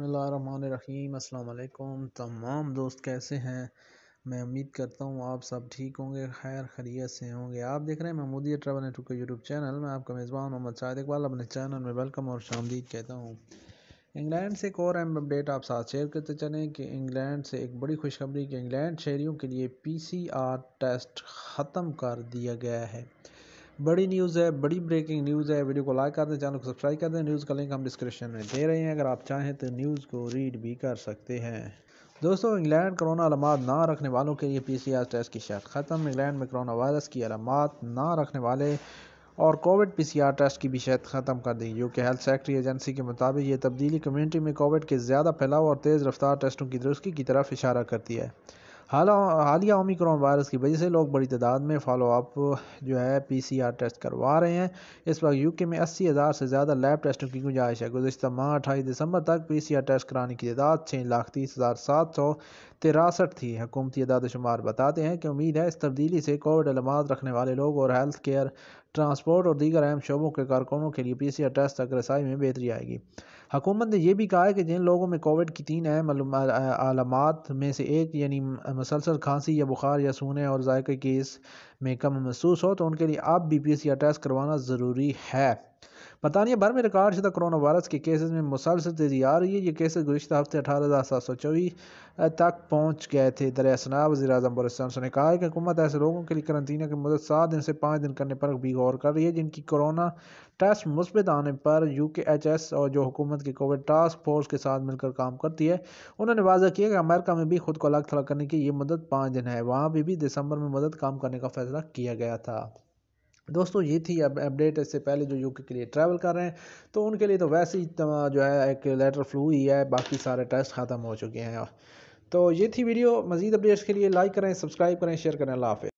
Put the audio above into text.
बसमीम अल्लाम तमाम दोस्त कैसे हैं मैं उम्मीद करता हूँ आप सब ठीक होंगे खैर खरीत से होंगे आप देख रहे हैं Mahmoodiya travel and tour YouTube channel मैं आपका मेज़बान मोहम्मद शाहिद इकबाल अपने चैनल में वेलकम और शामदीद कहता हूँ इंग्लैंड से एक और अहम अपडेट आप साथ शेयर करते चलें कि इंग्लैंड से एक बड़ी खुशखबरी कि इंग्लैंड शहरीों के लिए पी टेस्ट ख़त्म कर दिया गया है बड़ी न्यूज़ है बड़ी ब्रेकिंग न्यूज़ है वीडियो को लाइक कर दें चैनल को सब्सक्राइब कर दें न्यूज़ का लिंक हम डिस्क्रिप्शन में दे रहे हैं अगर आप चाहें तो न्यूज़ को रीड भी कर सकते हैं दोस्तों इंग्लैंड कोरोना अलमात ना रखने वालों के लिए पी सी आर टेस्ट की शर्त ख़त्म इंग्लैंड में कोरोना वायरस की अलमात ना रखने वाले और कोविड पीसीआर टेस्ट की भी शर्त ख़त्म कर दी यूके हेल्थ सेक्रेटरी एजेंसी के मुताबिक ये तब्दीली कम्युनिटी में कोविड के ज़्यादा फैलाव और तेज़ रफ्तार टेस्टों की दुरुस्ती की तरफ इशारा करती है हाल हालिया ओमिक्रॉन वायरस की वजह से लोग बड़ी तादाद में फॉलोअप जो है पीसीआर टेस्ट करवा रहे हैं इस वक्त यूके में अस्सी हज़ार से ज़्यादा लैब टेस्टों की गुंजाइश है गुजशत माह अठाईस दिसंबर तक पीसीआर टेस्ट कराने की तादाद छः लाख तीस हज़ार सात सौ तिरासठ थी हुकूमती अदाद शुमार बताते हैं कि उम्मीद है इस तब्दीली से कोविड अलमात रखने वाले लोग और हेल्थ केयर ट्रांसपोर्ट और दीगर अहम शोबों के कारकुनों के लिए पी सी आर टेस्ट तक रसाई में बेहतरी आएगी हुकूमत ने यह भी कहा है कि जिन लोगों में कोविड की तीन अहम आलामत में से एक यानी मसलसल खांसी या बुखार या सूने और जायके की इस में कम महसूस हो तो उनके लिए अब भी पी सी आर टेस्ट करवाना ज़रूरी है बरतानिया भर में रिकॉर्ड शुदा कोरोना वायरस के केसेस में मुसलसल तेज़ी आ रही है ये केसेस गुजशत हफ्ते अठारह हज़ार सात सौ चौबीस तक पहुँच गए थे दरिया वजी अजम बोरिस ने कहा है कि हुकूमत ऐसे लोगों के लिए करंतना की मदद सात दिन से पाँच दिन करने पर भी गौर कर रही है जिनकी कोरोना टेस्ट मुस्बित आने पर यू के एच एस और जो हुकूमत की कोविड टास्क फोर्स के साथ मिलकर काम करती है उन्होंने वादा किया कि अमेरिका में भी खुद को अलग थलग करने की ये मदद पाँच दिन है वहाँ भी, भी दिसंबर में मदद काम करने का फैसला किया गया था दोस्तों ये थी अब अपडेट इससे पहले जो यूके के लिए ट्रैवल कर रहे हैं तो उनके लिए तो वैसे ही जो है एक लेटर फ्लू ही है बाकी सारे टेस्ट ख़त्म हो चुके हैं तो ये थी वीडियो मज़ीद अपडेट्स के लिए लाइक करें सब्सक्राइब करें शेयर करें अल्लाह हाफ़